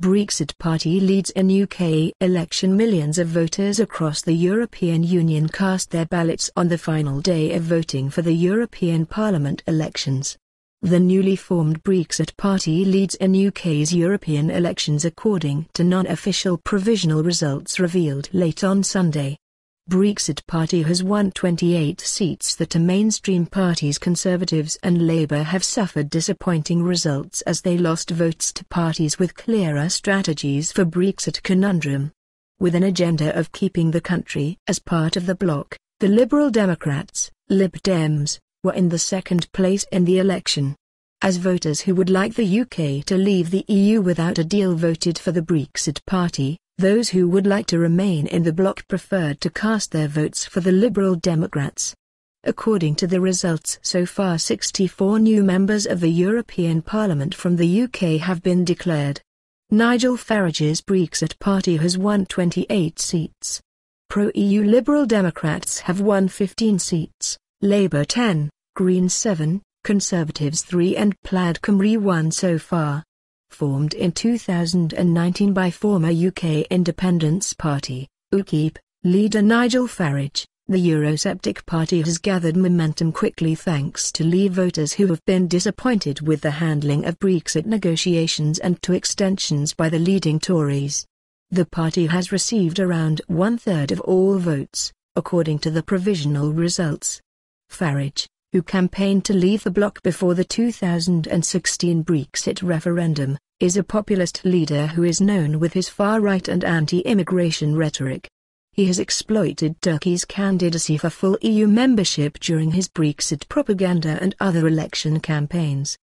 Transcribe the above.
Brexit Party leads in UK election millions of voters across the European Union cast their ballots on the final day of voting for the European Parliament elections. The newly formed Brexit Party leads in UK's European elections according to non-official provisional results revealed late on Sunday. Brexit Party has won 28 seats that are mainstream parties Conservatives and Labour have suffered disappointing results as they lost votes to parties with clearer strategies for Brexit conundrum. With an agenda of keeping the country as part of the bloc, the Liberal Democrats, Lib Dems, were in the second place in the election. As voters who would like the UK to leave the EU without a deal voted for the Brexit Party, those who would like to remain in the bloc preferred to cast their votes for the Liberal Democrats. According to the results so far 64 new members of the European Parliament from the UK have been declared. Nigel Farage's Brexit Party has won 28 seats. Pro-EU Liberal Democrats have won 15 seats, Labour 10, Green 7, Conservatives 3 and Plaid Cymru 1 so far formed in 2019 by former UK Independence Party, UKIP, leader Nigel Farage, the Eurosceptic Party has gathered momentum quickly thanks to Leave voters who have been disappointed with the handling of Brexit negotiations and to extensions by the leading Tories. The party has received around one-third of all votes, according to the provisional results. Farage, who campaigned to leave the bloc before the 2016 Brexit referendum, is a populist leader who is known with his far-right and anti-immigration rhetoric. He has exploited Turkey's candidacy for full EU membership during his Brexit propaganda and other election campaigns.